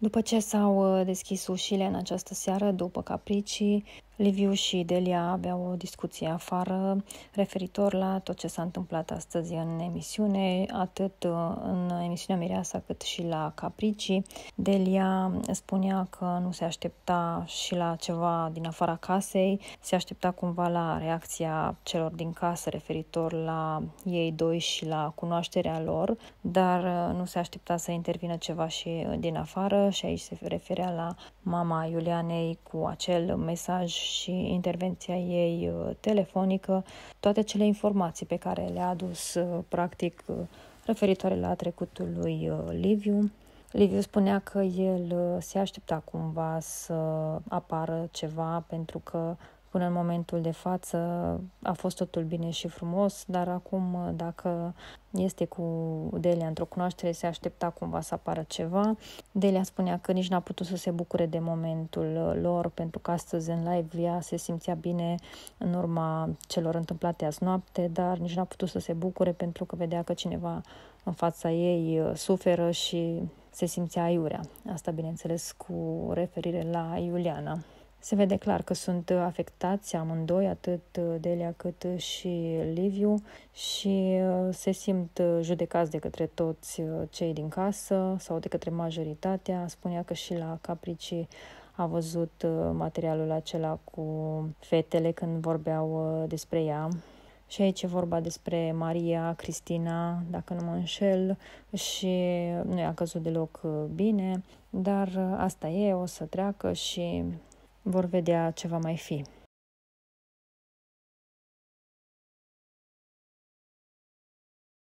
După ce s-au uh, deschis ușile în această seară, după capricii, Liviu și Delia aveau o discuție afară referitor la tot ce s-a întâmplat astăzi în emisiune, atât uh, în emisiunea Mireasa cât și la caprici. Delia spunea că nu se aștepta și la ceva din afara casei, se aștepta cumva la reacția celor din casă referitor la ei doi și la cunoașterea lor, dar uh, nu se aștepta să intervină ceva și din afară și aici se referea la mama Iulianei cu acel mesaj și intervenția ei uh, telefonică, toate cele informații pe care le-a adus, uh, practic, uh, referitoare la trecutul lui Liviu. Liviu spunea că el se aștepta cumva să apară ceva pentru că Până în momentul de față a fost totul bine și frumos, dar acum dacă este cu Delia într-o cunoaștere, se aștepta cumva să apară ceva. Delia spunea că nici n-a putut să se bucure de momentul uh, lor, pentru că astăzi în live ea se simțea bine în urma celor întâmplate azi noapte, dar nici n-a putut să se bucure pentru că vedea că cineva în fața ei uh, suferă și se simțea aiurea. Asta, bineînțeles, cu referire la Iuliana. Se vede clar că sunt afectați amândoi, atât uh, Delia cât uh, și Liviu și uh, se simt judecați de către toți cei din casă sau de către majoritatea. Spunea că și la Caprici a văzut materialul acela cu fetele când vorbeau despre ea. Și aici e vorba despre Maria, Cristina, dacă nu mă înșel, și nu i-a căzut deloc bine, dar asta e, o să treacă și vor vedea ce va mai fi.